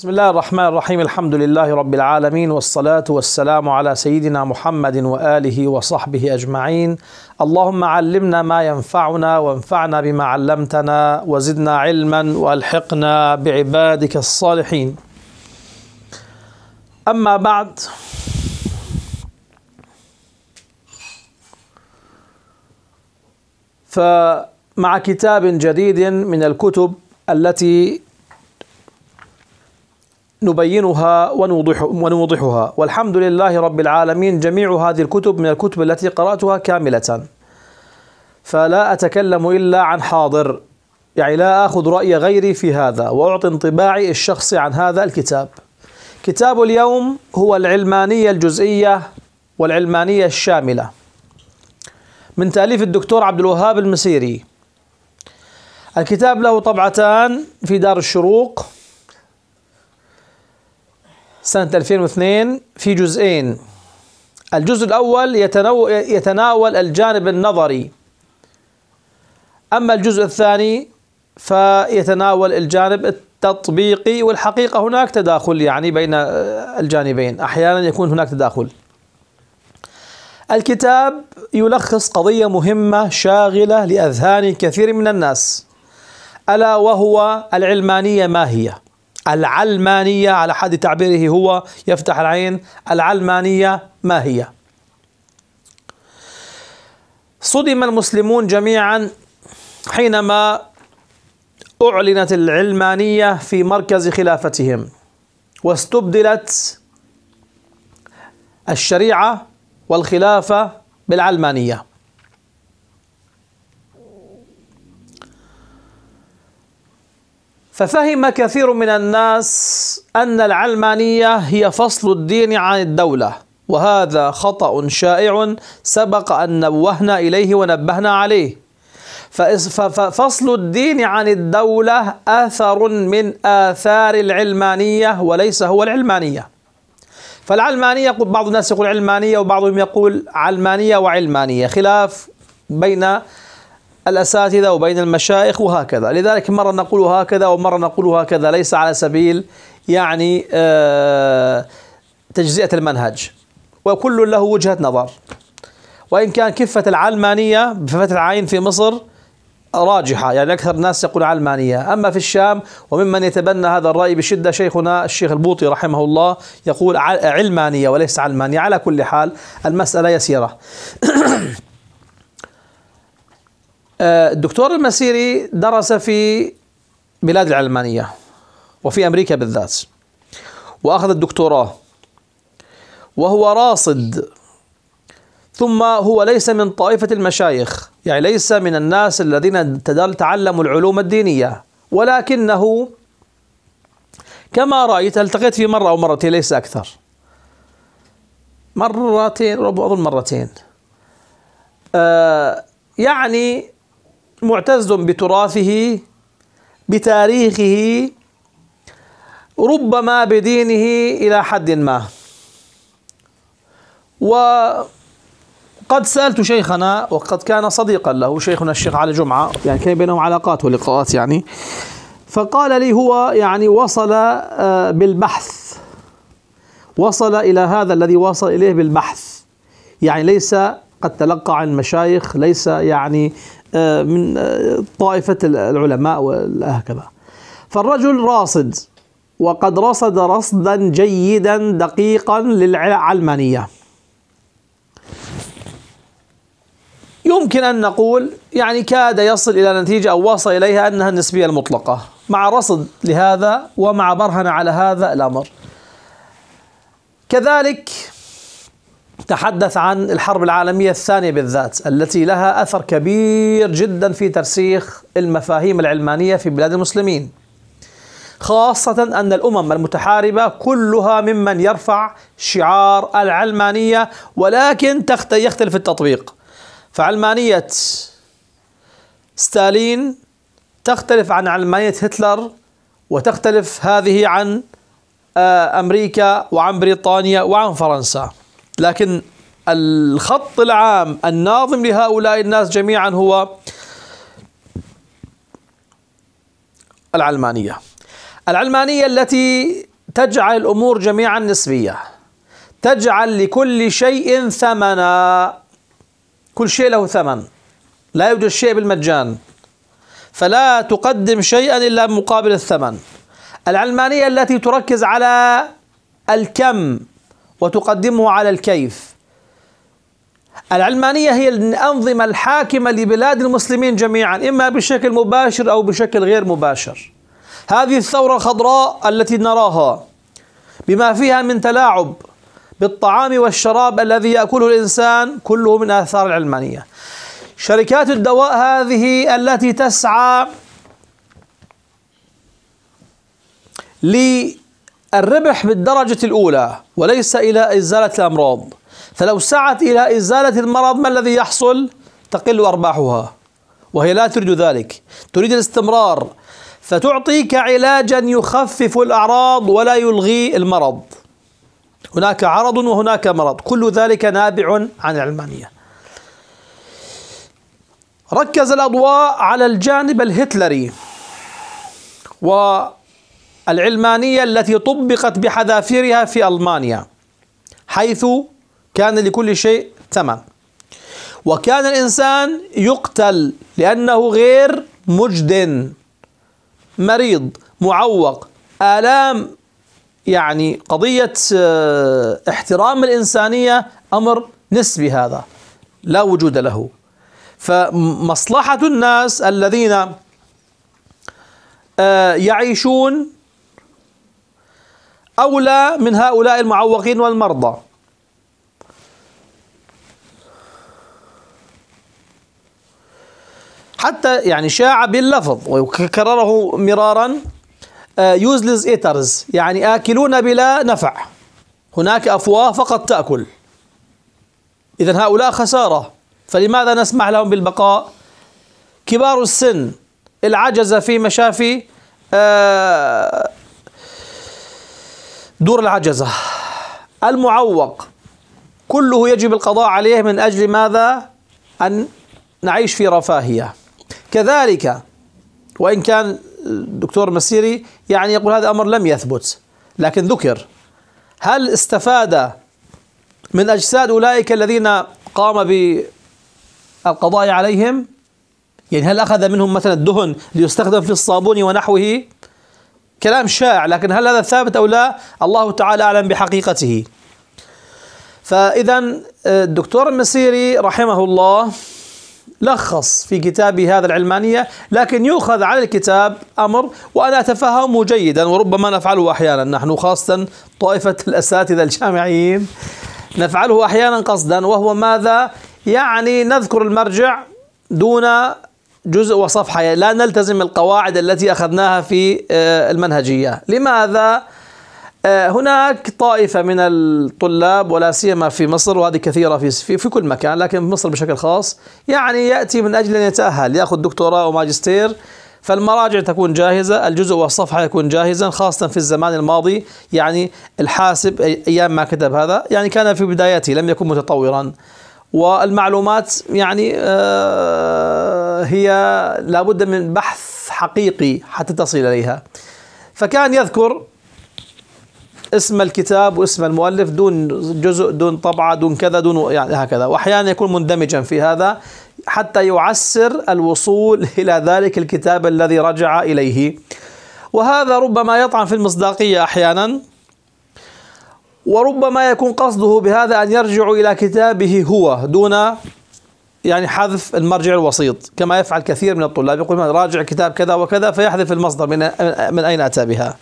بسم الله الرحمن الرحيم الحمد لله رب العالمين والصلاة والسلام على سيدنا محمد وآله وصحبه أجمعين اللهم علمنا ما ينفعنا وانفعنا بما علمتنا وزدنا علما وألحقنا بعبادك الصالحين أما بعد فمع كتاب جديد من الكتب التي نبينها ونوضح ونوضحها والحمد لله رب العالمين جميع هذه الكتب من الكتب التي قرأتها كاملة فلا أتكلم إلا عن حاضر يعني لا أخذ رأي غيري في هذا وأعطي انطباعي الشخصي عن هذا الكتاب كتاب اليوم هو العلمانية الجزئية والعلمانية الشاملة من تأليف الدكتور عبد الوهاب المسيري الكتاب له طبعتان في دار الشروق سنة 2002 في جزئين الجزء الأول يتناول الجانب النظري أما الجزء الثاني فيتناول الجانب التطبيقي والحقيقة هناك تداخل يعني بين آه، الجانبين أحيانا يكون هناك تداخل الكتاب يلخص قضية مهمة شاغلة لأذهان كثير من الناس ألا وهو العلمانية ما هي؟ العلمانية على حد تعبيره هو يفتح العين العلمانية ما هي صدم المسلمون جميعا حينما أعلنت العلمانية في مركز خلافتهم واستبدلت الشريعة والخلافة بالعلمانية ففهم كثير من الناس أن العلمانية هي فصل الدين عن الدولة وهذا خطأ شائع سبق أن نوهنا إليه ونبهنا عليه ففصل الدين عن الدولة أثر من آثار العلمانية وليس هو العلمانية فالعلمانية بعض الناس يقول علمانية وبعضهم يقول علمانية وعلمانية خلاف بين الأساتذة وبين المشايخ وهكذا لذلك مرة نقول هكذا ومرة نقول هكذا ليس على سبيل يعني آه، تجزئة المنهج وكل له وجهة نظر وإن كان كفة العلمانية بفتح العين في مصر راجحة يعني أكثر الناس يقول علمانية أما في الشام وممن يتبنى هذا الرأي بشدة شيخنا الشيخ البوطي رحمه الله يقول علمانية وليس علمانية على كل حال المسألة يسيرة آه، الدكتور المسيري درس في بلاد العلمانية وفي أمريكا بالذات وأخذ الدكتوراه وهو راصد ثم هو ليس من طائفة المشايخ يعني ليس من الناس الذين تعلموا العلوم الدينية ولكنه كما رأيت التقيت فيه مرة أو مرتين ليس أكثر مرتين أظن مرتين آه يعني معتز بتراثه بتاريخه ربما بدينه الى حد ما وقد سالت شيخنا وقد كان صديقا له شيخنا الشيخ على جمعه يعني كان بينهم علاقات ولقاءات يعني فقال لي هو يعني وصل آه، بالبحث وصل الى هذا الذي وصل اليه بالبحث يعني ليس قد تلقى عن مشايخ ليس يعني آه، من آه، طائفة العلماء وهكذا فالرجل راصد وقد رصد رصدا جيدا دقيقا للعلمانية يمكن أن نقول يعني كاد يصل إلى نتيجة أو وصل إليها أنها النسبية المطلقة مع رصد لهذا ومع برهنة على هذا الأمر كذلك تحدث عن الحرب العالمية الثانية بالذات التي لها أثر كبير جدا في ترسيخ المفاهيم العلمانية في بلاد المسلمين خاصة أن الأمم المتحاربة كلها ممن يرفع شعار العلمانية ولكن يختلف التطبيق فعلمانية ستالين تختلف عن علمانية هتلر وتختلف هذه عن آه، أمريكا وعن بريطانيا وعن فرنسا لكن الخط العام الناظم لهؤلاء الناس جميعا هو العلمانية العلمانية التي تجعل الأمور جميعا نسبية تجعل لكل شيء ثمنا كل شيء له ثمن لا يوجد شيء بالمجان فلا تقدم شيئا إلا مقابل الثمن العلمانية التي تركز على الكم وتقدمه على الكيف العلمانية هي الأنظمة الحاكمة لبلاد المسلمين جميعا إما بشكل مباشر أو بشكل غير مباشر هذه الثورة الخضراء التي نراها بما فيها من تلاعب بالطعام والشراب الذي يأكله الإنسان كله من آثار العلمانية شركات الدواء هذه التي تسعى لي الربح بالدرجة الأولى وليس إلى إزالة الأمراض فلو سعت إلى إزالة المرض ما الذي يحصل؟ تقل أرباحها وهي لا تريد ذلك تريد الاستمرار فتعطيك علاجا يخفف الأعراض ولا يلغي المرض هناك عرض وهناك مرض كل ذلك نابع عن العلمانية ركز الأضواء على الجانب الهتلري و العلمانية التي طبقت بحذافيرها في ألمانيا حيث كان لكل شيء ثمن وكان الإنسان يقتل لأنه غير مجد مريض معوق آلام يعني قضية آه، احترام الإنسانية أمر نسبي هذا لا وجود له فمصلحة الناس الذين آه، يعيشون أولى من هؤلاء المعوقين والمرضى حتى يعني شاع باللفظ وكرره مرارا يوزلز آه، ايترز يعني آكلون بلا نفع هناك أفواه فقط تأكل إذا هؤلاء خسارة فلماذا نسمح لهم بالبقاء كبار السن العجزة في مشافي آه دور العجزة المعوق كله يجب القضاء عليه من أجل ماذا؟ أن نعيش في رفاهية كذلك وإن كان الدكتور مسيري يعني يقول هذا أمر لم يثبت لكن ذكر هل استفاد من أجساد أولئك الذين قام بالقضاء عليهم؟ يعني هل أخذ منهم مثلا الدهن ليستخدم في الصابون ونحوه؟ كلام شائع لكن هل هذا ثابت أو لا الله تعالى أعلم بحقيقته فإذا آه، الدكتور المسيري رحمه الله لخص في كتابه هذا العلمانية لكن يؤخذ على الكتاب أمر وأنا أتفهمه جيدا وربما نفعله أحيانا نحن خاصة طائفة الأساتذة الجامعيين نفعله أحيانا قصدا وهو ماذا يعني نذكر المرجع دون جزء وصفحة لا نلتزم القواعد التي أخذناها في آه، المنهجية لماذا؟ آه، هناك طائفة من الطلاب ولا سيما في مصر وهذه كثيرة في في كل مكان لكن في مصر بشكل خاص يعني يأتي من أجل أن يتأهل يأخذ دكتوراه وماجستير فالمراجع تكون جاهزة الجزء والصفحة يكون جاهزا خاصة في الزمان الماضي يعني الحاسب أيام ما كتب هذا يعني كان في بدايته لم يكن متطورا والمعلومات يعني آه هي لابد من بحث حقيقي حتى تصل إليها فكان يذكر اسم الكتاب واسم المؤلف دون جزء دون طبعة دون كذا دون يعني هكذا وأحيانا يكون مندمجا في هذا حتى يعسر الوصول إلى ذلك الكتاب الذي رجع إليه وهذا ربما يطعن في المصداقية أحيانا وربما يكون قصده بهذا أن يرجع إلى كتابه هو دون يعني حذف المرجع الوسيط كما يفعل كثير من الطلاب يقول راجع كتاب كذا وكذا فيحذف المصدر من من أين أتى بها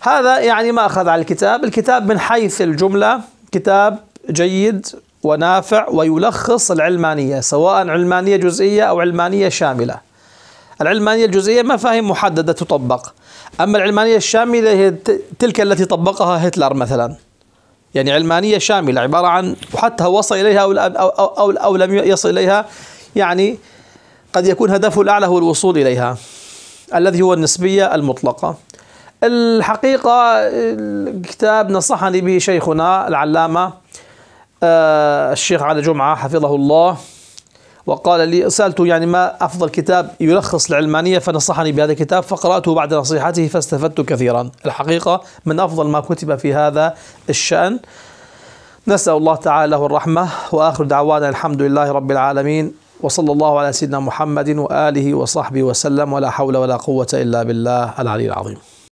هذا يعني ما أخذ على الكتاب الكتاب من حيث الجملة كتاب جيد ونافع ويلخص العلمانية سواء علمانية جزئية أو علمانية شاملة العلمانية الجزئية مفاهيم محددة تطبق أما العلمانية الشاملة هي تلك التي طبقها هتلر مثلاً يعني علمانية شاملة عبارة عن وحتى وصل إليها أو, أو, أو, أو لم يصل إليها يعني قد يكون هدفه الأعلى هو الوصول إليها الذي هو النسبية المطلقة الحقيقة الكتاب نصحني به شيخنا العلامة آه، الشيخ علي جمعة حفظه الله وقال لي سألته يعني ما أفضل كتاب يلخص العلمانية فنصحني بهذا الكتاب فقرأته بعد نصيحته فاستفدت كثيرا الحقيقة من أفضل ما كتب في هذا الشأن نسأل الله تعالى له الرحمة وآخر دعوانا الحمد لله رب العالمين وصلى الله على سيدنا محمد وآله وصحبه وسلم ولا حول ولا قوة إلا بالله العلي العظيم